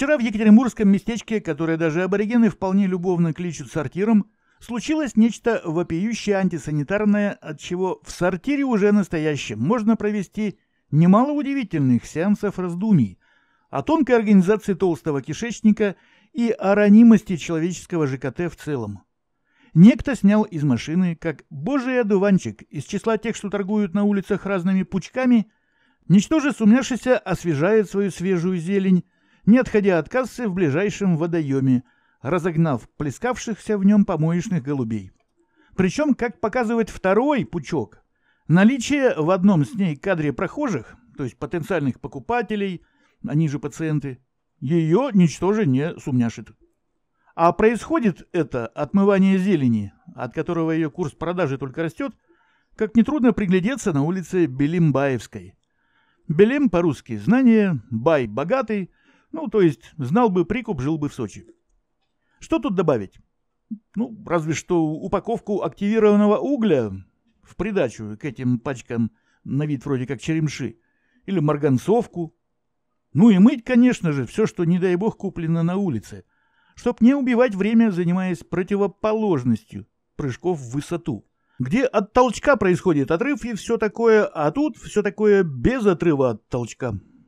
Вчера в екатеринбургском местечке, которое даже аборигены вполне любовно кличут сортиром, случилось нечто вопиющее антисанитарное, от чего в сортире уже настоящем можно провести немало удивительных сеансов раздумий о тонкой организации толстого кишечника и о ранимости человеческого ЖКТ в целом. Некто снял из машины, как божий одуванчик, из числа тех, что торгуют на улицах разными пучками, ничтоже сумнявшийся освежает свою свежую зелень не отходя от кассы в ближайшем водоеме, разогнав плескавшихся в нем помоечных голубей. Причем, как показывает второй пучок, наличие в одном с ней кадре прохожих, то есть потенциальных покупателей, они а же пациенты, ее ничтоже не сумняшит. А происходит это отмывание зелени, от которого ее курс продажи только растет, как нетрудно приглядеться на улице Белимбаевской. Белим по-русски «знание», «бай» – «богатый», ну, то есть, знал бы прикуп, жил бы в Сочи. Что тут добавить? Ну, разве что упаковку активированного угля в придачу к этим пачкам на вид вроде как черемши. Или марганцовку. Ну и мыть, конечно же, все, что, не дай бог, куплено на улице. Чтоб не убивать время, занимаясь противоположностью прыжков в высоту. Где от толчка происходит отрыв и все такое, а тут все такое без отрыва от толчка.